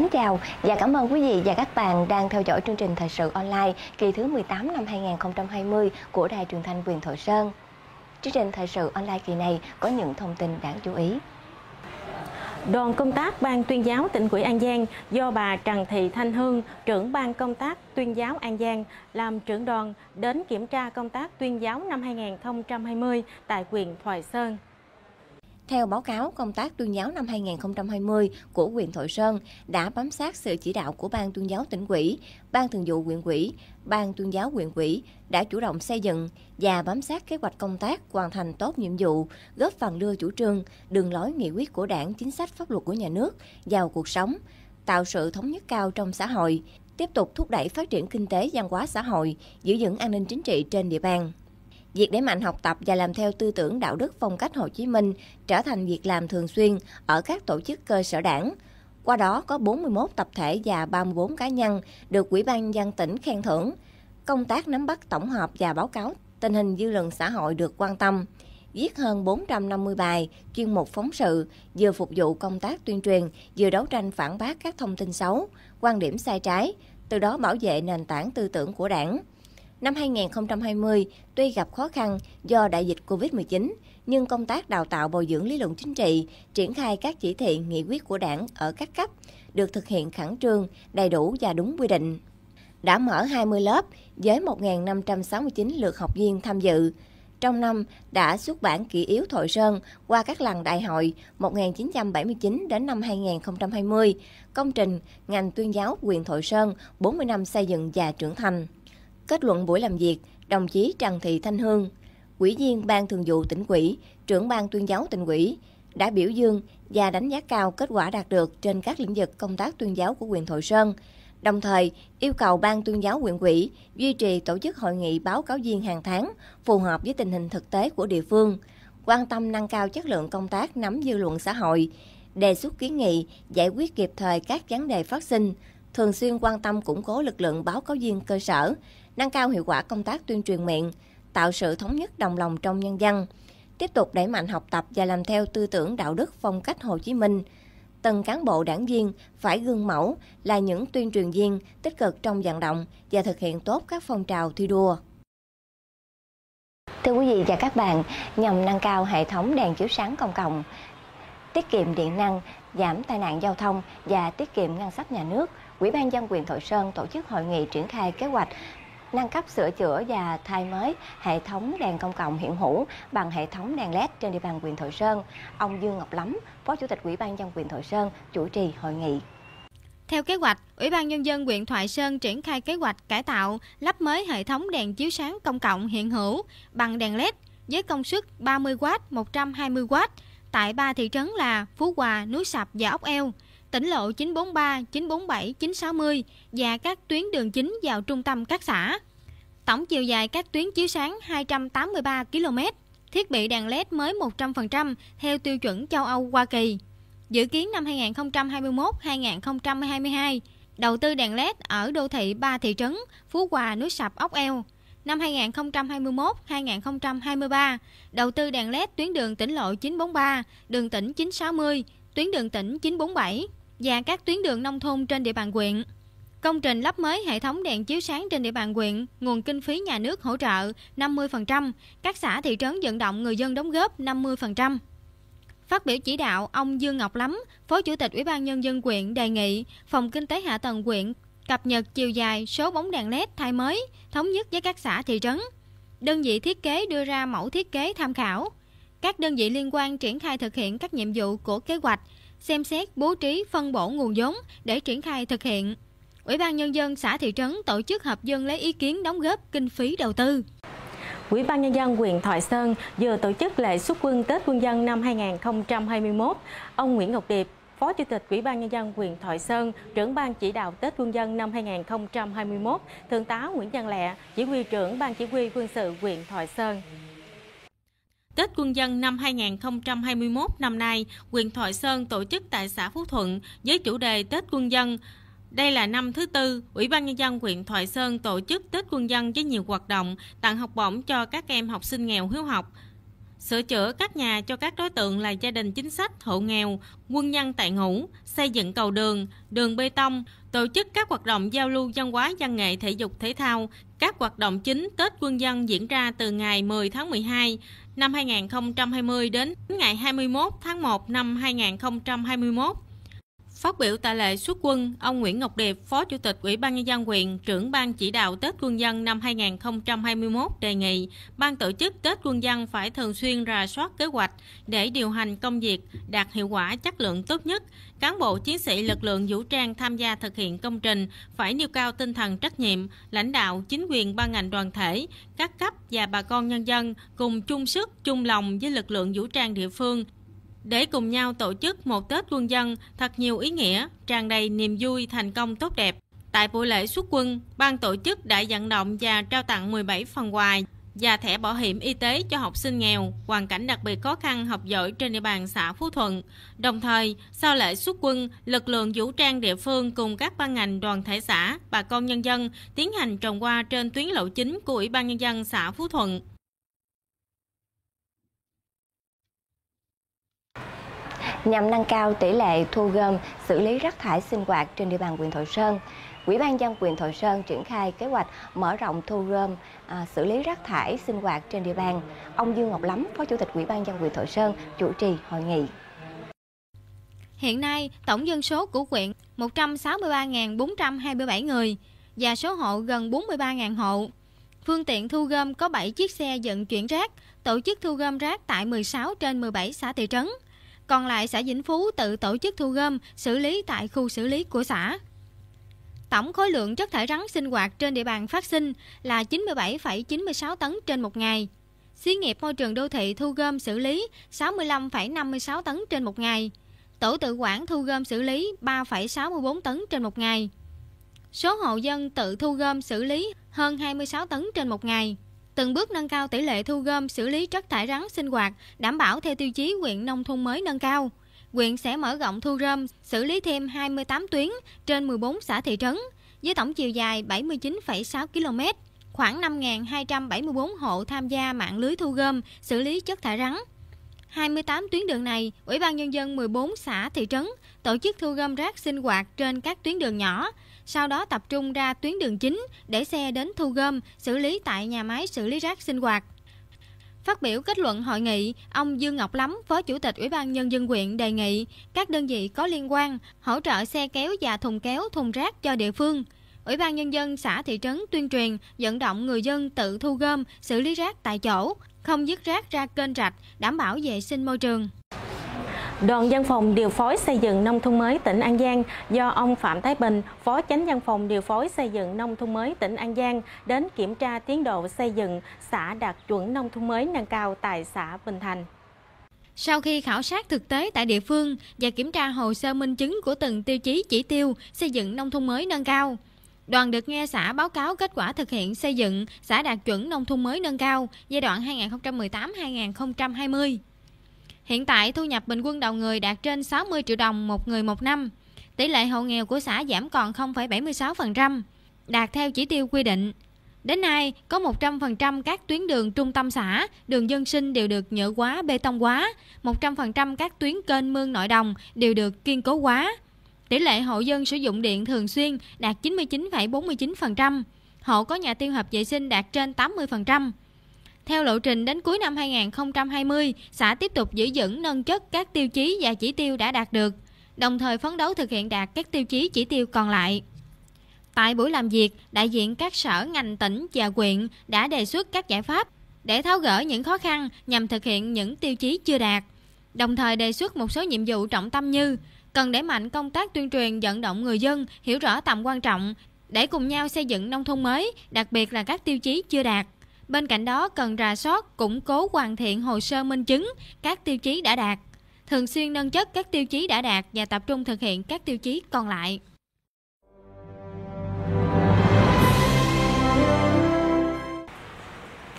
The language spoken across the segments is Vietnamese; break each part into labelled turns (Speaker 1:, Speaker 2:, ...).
Speaker 1: mến chào và cảm ơn quý vị và các bạn đang theo dõi chương trình Thời sự online kỳ thứ 18 năm 2020 của Đài truyền thanh Quyền Thọ Sơn. Chương trình Thời sự online kỳ này có những thông tin đáng chú ý.
Speaker 2: Đoàn công tác Ban tuyên giáo tỉnh ủy An Giang do bà Trần Thị Thanh Hương, trưởng Ban công tác tuyên giáo An Giang, làm trưởng đoàn đến kiểm tra công tác tuyên giáo năm
Speaker 1: 2020 tại quyền Thoại Sơn. Theo báo cáo, công tác tuyên giáo năm 2020 của huyện Thội Sơn đã bám sát sự chỉ đạo của Ban tuyên giáo tỉnh ủy, Ban thường vụ huyện ủy, Ban tuyên giáo huyện ủy đã chủ động xây dựng và bám sát kế hoạch công tác hoàn thành tốt nhiệm vụ, góp phần đưa chủ trương, đường lối nghị quyết của đảng, chính sách pháp luật của nhà nước vào cuộc sống, tạo sự thống nhất cao trong xã hội, tiếp tục thúc đẩy phát triển kinh tế văn hóa xã hội, giữ vững an ninh chính trị trên địa bàn. Việc đẩy mạnh học tập và làm theo tư tưởng đạo đức phong cách Hồ Chí Minh trở thành việc làm thường xuyên ở các tổ chức cơ sở đảng. Qua đó có 41 tập thể và 34 cá nhân được Ủy ban dân tỉnh khen thưởng. Công tác nắm bắt tổng hợp và báo cáo tình hình dư luận xã hội được quan tâm viết hơn 450 bài, chuyên mục phóng sự, vừa phục vụ công tác tuyên truyền, vừa đấu tranh phản bác các thông tin xấu, quan điểm sai trái, từ đó bảo vệ nền tảng tư tưởng của đảng. Năm 2020, tuy gặp khó khăn do đại dịch COVID-19, nhưng công tác đào tạo bồi dưỡng lý luận chính trị, triển khai các chỉ thị nghị quyết của đảng ở các cấp được thực hiện khẳng trương, đầy đủ và đúng quy định. Đã mở 20 lớp với 1.569 lượt học viên tham dự. Trong năm đã xuất bản kỷ yếu Thội Sơn qua các lần đại hội 1979 đến năm 2020, công trình ngành tuyên giáo quyền Thội Sơn 40 năm xây dựng và trưởng thành. Kết luận buổi làm việc, đồng chí Trần Thị Thanh Hương, Ủy viên Ban Thường vụ tỉnh ủy, trưởng Ban tuyên giáo tỉnh ủy, đã biểu dương và đánh giá cao kết quả đạt được trên các lĩnh vực công tác tuyên giáo của huyện Thọ Sơn, đồng thời yêu cầu Ban tuyên giáo huyện ủy duy trì tổ chức hội nghị báo cáo viên hàng tháng phù hợp với tình hình thực tế của địa phương, quan tâm nâng cao chất lượng công tác nắm dư luận xã hội, đề xuất kiến nghị giải quyết kịp thời các vấn đề phát sinh, thường xuyên quan tâm củng cố lực lượng báo cáo viên cơ sở, nâng cao hiệu quả công tác tuyên truyền miệng, tạo sự thống nhất đồng lòng trong nhân dân, tiếp tục đẩy mạnh học tập và làm theo tư tưởng đạo đức phong cách Hồ Chí Minh. Từng cán bộ đảng viên phải gương mẫu là những tuyên truyền viên tích cực trong vận động và thực hiện tốt các phong trào thi đua. Thưa quý vị và các bạn, nhằm nâng cao hệ thống đèn chiếu sáng công cộng, tiết kiệm điện năng, giảm tai nạn giao thông và tiết kiệm ngân sách nhà nước, Ủy ban dân quyền Thọ Sơn tổ chức hội nghị triển khai kế hoạch nâng cấp sửa chữa và thay mới hệ thống đèn công cộng hiện hữu bằng hệ thống đèn LED trên địa bàn huyện Thọ Sơn. Ông Dương Ngọc Lắm, Phó Chủ tịch Ủy ban dân huyện Thọ Sơn chủ trì hội nghị.
Speaker 3: Theo kế hoạch, Ủy ban Nhân dân huyện Thoại Sơn triển khai kế hoạch cải tạo, lắp mới hệ thống đèn chiếu sáng công cộng hiện hữu bằng đèn LED với công suất 30W, 120W tại ba thị trấn là Phú Hòa, Núi Sập và Ốc Eo tỉnh lộ 943, 947, 960 và các tuyến đường chính vào trung tâm các xã. Tổng chiều dài các tuyến chiếu sáng 283 km, thiết bị đèn LED mới 100% theo tiêu chuẩn châu Âu Hoa Kỳ. Dự kiến năm 2021-2022, đầu tư đèn LED ở đô thị ba thị trấn Phú Hòa, Núi Sập, Ốc Eo. Năm 2021-2023, đầu tư đèn LED tuyến đường tỉnh lộ 943, đường tỉnh 960, tuyến đường tỉnh 947 và các tuyến đường nông thôn trên địa bàn quyện Công trình lắp mới hệ thống đèn chiếu sáng trên địa bàn quyện nguồn kinh phí nhà nước hỗ trợ 50%, các xã thị trấn vận động người dân đóng góp 50%. Phát biểu chỉ đạo, ông Dương Ngọc Lắm, Phó Chủ tịch Ủy ban Nhân dân quyện đề nghị Phòng Kinh tế Hạ tầng quyện cập nhật chiều dài số bóng đèn LED thay mới, thống nhất với các xã thị trấn. Đơn vị thiết kế đưa ra mẫu thiết kế tham khảo. Các đơn vị liên quan triển khai thực hiện các nhiệm vụ của kế hoạch xem xét bố trí phân bổ nguồn vốn để triển khai thực hiện. Ủy ban Nhân dân xã thị trấn tổ chức họp dân lấy ý kiến đóng góp kinh phí đầu tư. Ủy ban Nhân dân huyện Thoại
Speaker 2: Sơn vừa tổ chức lễ xuất quân Tết Quân dân năm 2021. Ông Nguyễn Ngọc Điệp, Phó Chủ tịch Ủy ban Nhân dân huyện Thoại Sơn, trưởng ban chỉ đạo Tết Quân dân năm 2021, Thượng tá Nguyễn Văn Lẹ, Chỉ huy trưởng Ban Chỉ huy quân sự huyện Thoại Sơn Tết Quân dân năm 2021 năm nay, huyện Thoại Sơn tổ chức tại xã Phú Thuận với chủ đề Tết Quân dân. Đây là năm thứ tư, Ủy ban Nhân dân huyện Thoại Sơn tổ chức Tết Quân dân với nhiều hoạt động, tặng học bổng cho các em học sinh nghèo hiếu học, sửa chữa các nhà cho các đối tượng là gia đình chính sách, hộ nghèo, quân nhân tại ngũ, xây dựng cầu đường, đường bê tông, tổ chức các hoạt động giao lưu văn hóa văn nghệ thể dục thể thao. Các hoạt động chính Tết quân dân diễn ra từ ngày 10 tháng 12 năm 2020 đến ngày 21 tháng 1 năm 2021. Phát biểu tại lễ xuất quân, ông Nguyễn Ngọc Điệp, Phó Chủ tịch Ủy ban Nhân dân huyện, trưởng ban chỉ đạo Tết Quân dân năm 2021 đề nghị ban tổ chức Tết Quân dân phải thường xuyên rà soát kế hoạch để điều hành công việc đạt hiệu quả chất lượng tốt nhất. Cán bộ chiến sĩ lực lượng vũ trang tham gia thực hiện công trình phải nêu cao tinh thần trách nhiệm, lãnh đạo chính quyền ban ngành đoàn thể, các cấp và bà con nhân dân cùng chung sức, chung lòng với lực lượng vũ trang địa phương để cùng nhau tổ chức một Tết quân dân thật nhiều ý nghĩa, tràn đầy niềm vui, thành công tốt đẹp. Tại buổi lễ xuất quân, ban tổ chức đã vận động và trao tặng 17 phần quà và thẻ bảo hiểm y tế cho học sinh nghèo, hoàn cảnh đặc biệt khó khăn học giỏi trên địa bàn xã Phú Thuận. Đồng thời, sau lễ xuất quân, lực lượng vũ trang địa phương cùng các ban ngành đoàn thể xã, bà con nhân dân tiến hành trồng hoa trên tuyến lộ chính của Ủy ban Nhân dân xã Phú Thuận.
Speaker 1: nhằm nâng cao tỷ lệ thu gom, xử lý rác thải sinh hoạt trên địa bàn huyện Thọ Sơn. Ủy ban dân quyền Thọ Sơn triển khai kế hoạch mở rộng thu gom, à, xử lý rác thải sinh hoạt trên địa bàn. Ông Dương Ngọc Lắm, Phó Chủ tịch Ủy ban dân quyền Thọ Sơn chủ trì hội nghị.
Speaker 3: Hiện nay, tổng dân số của huyện 163.427 người và số hộ gần 43.000 hộ. Phương tiện thu gom có 7 chiếc xe vận chuyển rác, tổ chức thu gom rác tại 16 trên 17 xã thị trấn, còn lại xã Vĩnh Phú tự tổ chức thu gom, xử lý tại khu xử lý của xã. Tổng khối lượng chất thải rắn sinh hoạt trên địa bàn phát sinh là 97,96 tấn trên một ngày. Xí nghiệp môi trường đô thị thu gom xử lý 65,56 tấn trên một ngày. Tổ tự quản thu gom xử lý 3,64 tấn trên một ngày. Số hộ dân tự thu gom xử lý hơn 26 tấn trên một ngày từng bước nâng cao tỷ lệ thu gom xử lý chất thải rắn sinh hoạt, đảm bảo theo tiêu chí quyện nông thôn mới nâng cao. Quyện sẽ mở rộng thu gom, xử lý thêm 28 tuyến trên 14 xã thị trấn, với tổng chiều dài 79,6 km. Khoảng 5.274 hộ tham gia mạng lưới thu gom, xử lý chất thải rắn. 28 tuyến đường này, Ủy ban Nhân dân 14 xã thị trấn tổ chức thu gom rác sinh hoạt trên các tuyến đường nhỏ, sau đó tập trung ra tuyến đường chính để xe đến thu gom, xử lý tại nhà máy xử lý rác sinh hoạt. Phát biểu kết luận hội nghị, ông Dương Ngọc Lắm, Phó Chủ tịch Ủy ban Nhân dân huyện đề nghị các đơn vị có liên quan hỗ trợ xe kéo và thùng kéo thùng rác cho địa phương. Ủy ban Nhân dân xã thị trấn tuyên truyền, vận động người dân tự thu gom, xử lý rác tại chỗ, không dứt rác ra kênh rạch, đảm bảo vệ sinh môi trường.
Speaker 2: Đoàn Dân phòng điều phối xây dựng nông thôn mới tỉnh An Giang do ông Phạm Thái Bình, Phó Chánh dân phòng điều phối xây dựng nông thôn mới tỉnh An Giang đến kiểm tra tiến độ xây dựng xã đạt chuẩn nông thôn mới nâng cao
Speaker 3: tại xã Bình Thành. Sau khi khảo sát thực tế tại địa phương và kiểm tra hồ sơ minh chứng của từng tiêu chí chỉ tiêu xây dựng nông thôn mới nâng cao, Đoàn được nghe xã báo cáo kết quả thực hiện xây dựng xã đạt chuẩn nông thôn mới nâng cao giai đoạn 2018-2020. Hiện tại thu nhập bình quân đầu người đạt trên 60 triệu đồng một người một năm. Tỷ lệ hộ nghèo của xã giảm còn 0,76%, đạt theo chỉ tiêu quy định. Đến nay, có 100% các tuyến đường trung tâm xã, đường dân sinh đều được nhựa hóa, bê tông hóa, 100% các tuyến kênh mương nội đồng đều được kiên cố hóa. Tỷ lệ hộ dân sử dụng điện thường xuyên đạt 99,49%, hộ có nhà tiêu hợp vệ sinh đạt trên 80%. Theo lộ trình đến cuối năm 2020, xã tiếp tục giữ vững nâng chất các tiêu chí và chỉ tiêu đã đạt được, đồng thời phấn đấu thực hiện đạt các tiêu chí chỉ tiêu còn lại. Tại buổi làm việc, đại diện các sở ngành tỉnh và huyện đã đề xuất các giải pháp để tháo gỡ những khó khăn nhằm thực hiện những tiêu chí chưa đạt, đồng thời đề xuất một số nhiệm vụ trọng tâm như cần đẩy mạnh công tác tuyên truyền vận động người dân hiểu rõ tầm quan trọng để cùng nhau xây dựng nông thôn mới, đặc biệt là các tiêu chí chưa đạt. Bên cạnh đó, cần rà soát, củng cố hoàn thiện hồ sơ minh chứng các tiêu chí đã đạt, thường xuyên nâng chất các tiêu chí đã đạt và tập trung thực hiện các tiêu chí còn lại.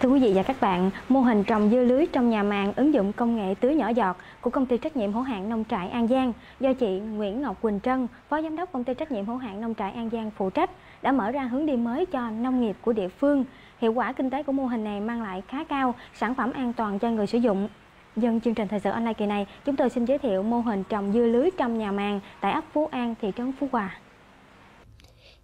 Speaker 3: Thưa quý vị và các bạn, mô hình trồng dưa lưới trong nhà màng ứng dụng công nghệ tưới nhỏ giọt của công ty trách nhiệm hữu hạn nông trại An Giang do chị Nguyễn Ngọc Quỳnh Trân, phó giám đốc công ty trách nhiệm hữu hạn nông trại An Giang phụ trách đã mở ra hướng đi mới cho nông nghiệp của địa phương hiệu quả kinh tế của mô hình này mang lại khá cao, sản phẩm an toàn cho người sử dụng. Dân chương trình Thời sự online kỳ này, chúng tôi xin giới thiệu mô hình trồng dưa lưới trong nhà
Speaker 1: màng tại ấp Phú An, thị trấn Phú Hòa.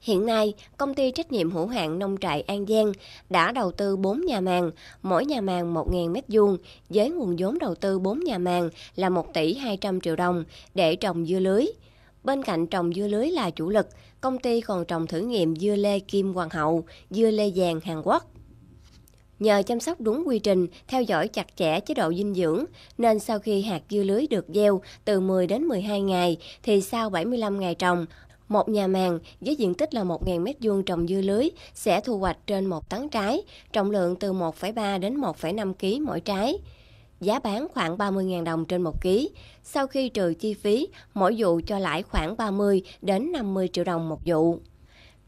Speaker 1: Hiện nay, công ty trách nhiệm hữu hạn nông trại An Giang đã đầu tư 4 nhà màng, mỗi nhà màng 1.000 m2 với nguồn vốn đầu tư 4 nhà màng là 1 tỷ 200 triệu đồng để trồng dưa lưới. Bên cạnh trồng dưa lưới là chủ lực, công ty còn trồng thử nghiệm dưa lê kim hoàng hậu, dưa lê vàng Hàn Quốc. Nhờ chăm sóc đúng quy trình, theo dõi chặt chẽ chế độ dinh dưỡng, nên sau khi hạt dưa lưới được gieo từ 10 đến 12 ngày, thì sau 75 ngày trồng, một nhà màng với diện tích là 1.000 m2 trồng dưa lưới sẽ thu hoạch trên 1 tấn trái, trọng lượng từ 1,3 đến 1,5 kg mỗi trái giá bán khoảng 30.000 đồng trên một ký Sau khi trừ chi phí, mỗi vụ cho lãi khoảng 30 đến 50 triệu đồng một vụ.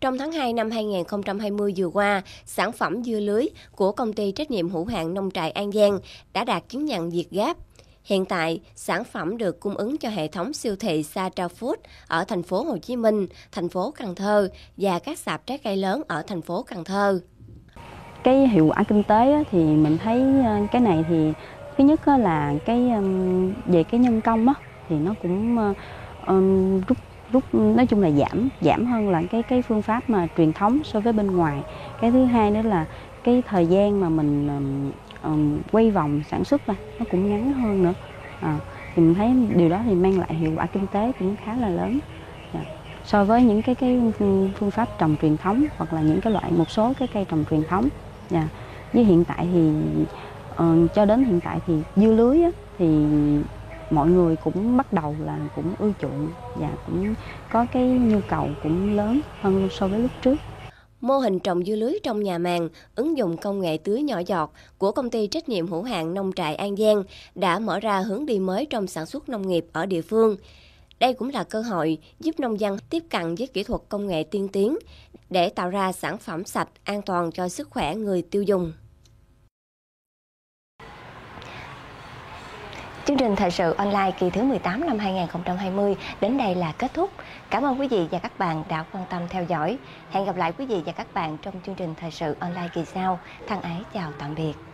Speaker 1: Trong tháng 2 năm 2020 vừa qua, sản phẩm dưa lưới của công ty trách nhiệm hữu hạn nông trại An Giang đã đạt chứng nhận Việt Gáp. Hiện tại, sản phẩm được cung ứng cho hệ thống siêu thị Satra Food ở thành phố Hồ Chí Minh, thành phố Cần Thơ và các sạp trái cây lớn ở thành phố Cần Thơ. Cái hiệu quả kinh tế thì mình thấy ờ, cái này thì thứ nhất là cái về cái nhân công á thì nó cũng ờ, rút rút nói chung là giảm giảm hơn là cái cái phương pháp mà truyền thống so với bên ngoài cái thứ hai nữa là cái thời gian mà mình quay vòng sản xuất là nó cũng ngắn hơn nữa à, thì mình thấy điều đó thì mang lại hiệu quả kinh tế cũng khá là lớn dạ. so với những cái cái phương pháp trồng truyền thống hoặc là những cái loại một số cái cây trồng truyền thống yeah. Dạ. với hiện tại thì Ờ, cho đến hiện tại thì dưa lưới á, thì mọi người cũng bắt đầu là cũng ưa chuộng và cũng có cái nhu cầu cũng lớn hơn so với lúc trước. Mô hình trồng dưa lưới trong nhà màng, ứng dụng công nghệ tưới nhỏ giọt của công ty trách nhiệm hữu hạn nông trại An Giang đã mở ra hướng đi mới trong sản xuất nông nghiệp ở địa phương. Đây cũng là cơ hội giúp nông dân tiếp cận với kỹ thuật công nghệ tiên tiến để tạo ra sản phẩm sạch, an toàn cho sức khỏe người tiêu dùng. Chương trình Thời sự online kỳ thứ 18 năm 2020 đến đây là kết thúc. Cảm ơn quý vị và các bạn đã quan tâm theo dõi. Hẹn gặp lại quý vị và các bạn trong chương trình Thời sự online kỳ sau. Thân ái chào tạm biệt.